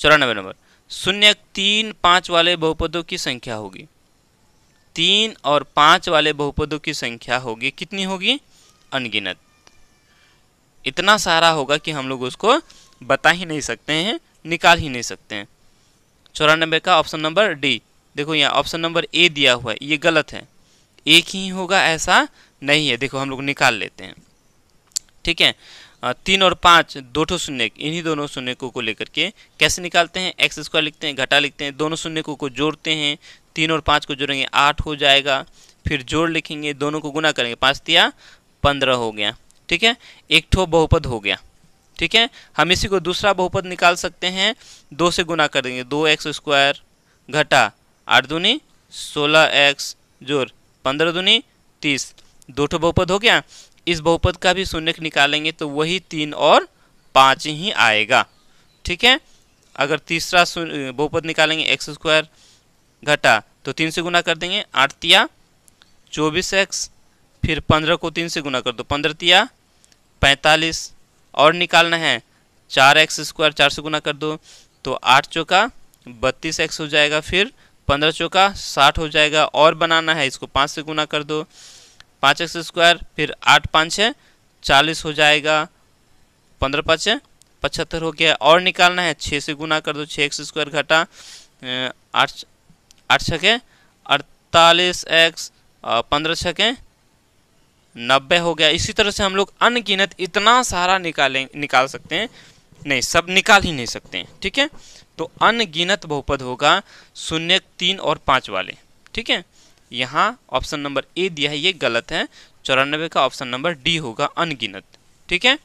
चौरानबे नंबर शून्य तीन पाँच वाले बहुपदों की संख्या होगी तीन और पाँच वाले बहुपदों की संख्या होगी कितनी होगी अनगिनत इतना सारा होगा कि हम लोग उसको बता ही नहीं सकते हैं निकाल ही नहीं सकते हैं चौरानबे का ऑप्शन नंबर डी देखो यहाँ ऑप्शन नंबर ए दिया हुआ है ये गलत है एक ही होगा ऐसा नहीं है देखो हम लोग निकाल लेते हैं ठीक है तीन और पाँच दो ठो शून्य इन्हीं दोनों शून्यकों को लेकर के कैसे निकालते हैं एक्स स्क्वायर लिखते हैं घटा लिखते हैं दोनों शून्यकों को जोड़ते हैं तीन और पाँच को जोड़ेंगे आठ हो जाएगा फिर जोड़ लिखेंगे दोनों को गुना करेंगे पाँच दिया पंद्रह हो गया ठीक है एक ठो बहुपद हो गया ठीक है हम इसी को दूसरा बहुपद निकाल सकते हैं दो से गुना कर देंगे दो एक्स स्क्वायर घटा आठ दूनी सोलह एक्स जोड़ पंद्रह दूनी तीस दो ठो बहुपद हो गया इस बहुपद का भी शून्य निकालेंगे तो वही तीन और पाँच ही आएगा ठीक है अगर तीसरा बहुपद निकालेंगे एक्स स्क्वायर घटा तो तीन से गुना कर देंगे आठ तिया चौबीस एक्स फिर पंद्रह को तीन से गुना कर दो पंद्रह तिया पैंतालीस और निकालना है चार एक्स स्क्वायर चार से गुना कर दो तो आठ चौका बत्तीस एक्स हो जाएगा फिर पंद्रह चौका साठ हो जाएगा और बनाना है इसको पाँच से गुना कर दो पाँच एक्स स्क्वायर फिर आठ पाँच है चालीस हो जाएगा पंद्रह पाँच है पचहत्तर हो गया और निकालना है छः से गुना कर दो छः एक्स स्क्वायर घटा आठ आठ छके अड़तालीस एक्स पंद्रह छके नब्बे हो गया इसी तरह से हम लोग अनगिनत इतना सारा निकालें निकाल सकते हैं नहीं सब निकाल ही नहीं सकते हैं ठीक है तो अनगिनत बहुपद होगा शून्य तीन और पाँच वाले ठीक है यहाँ ऑप्शन नंबर ए दिया है ये गलत है चौरानबे का ऑप्शन नंबर डी होगा अनगिनत ठीक है